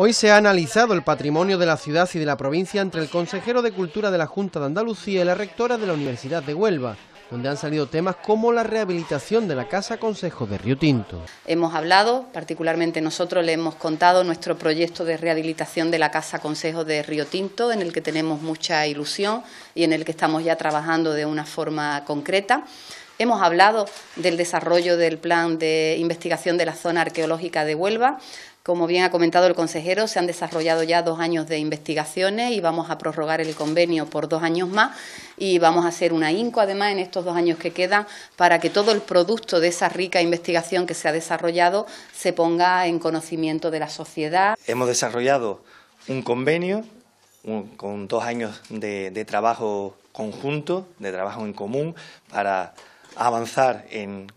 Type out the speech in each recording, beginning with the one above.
Hoy se ha analizado el patrimonio de la ciudad y de la provincia entre el consejero de Cultura de la Junta de Andalucía y la rectora de la Universidad de Huelva, donde han salido temas como la rehabilitación de la Casa Consejo de Río Tinto. Hemos hablado, particularmente nosotros le hemos contado nuestro proyecto de rehabilitación de la Casa Consejo de Río Tinto, en el que tenemos mucha ilusión y en el que estamos ya trabajando de una forma concreta. Hemos hablado del desarrollo del plan de investigación de la zona arqueológica de Huelva. Como bien ha comentado el consejero, se han desarrollado ya dos años de investigaciones y vamos a prorrogar el convenio por dos años más y vamos a hacer una INCO además en estos dos años que quedan para que todo el producto de esa rica investigación que se ha desarrollado se ponga en conocimiento de la sociedad. Hemos desarrollado un convenio con dos años de trabajo conjunto, de trabajo en común para avanzar en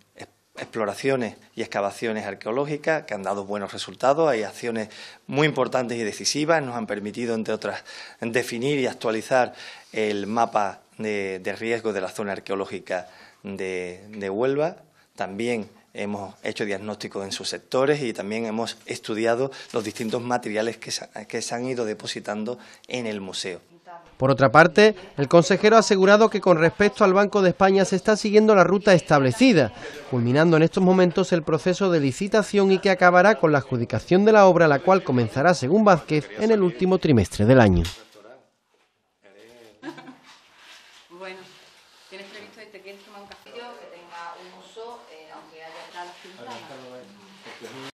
exploraciones y excavaciones arqueológicas que han dado buenos resultados. Hay acciones muy importantes y decisivas. Nos han permitido, entre otras, definir y actualizar el mapa de, riesgo de la zona arqueológica de, Huelva. También hemos hecho diagnósticos en sus sectores y también hemos estudiado los distintos materiales que se han ido depositando en el museo. Por otra parte, el consejero ha asegurado que con respecto al Banco de España se está siguiendo la ruta establecida, culminando en estos momentos el proceso de licitación y que acabará con la adjudicación de la obra, la cual comenzará, según Vázquez, en el último trimestre del año.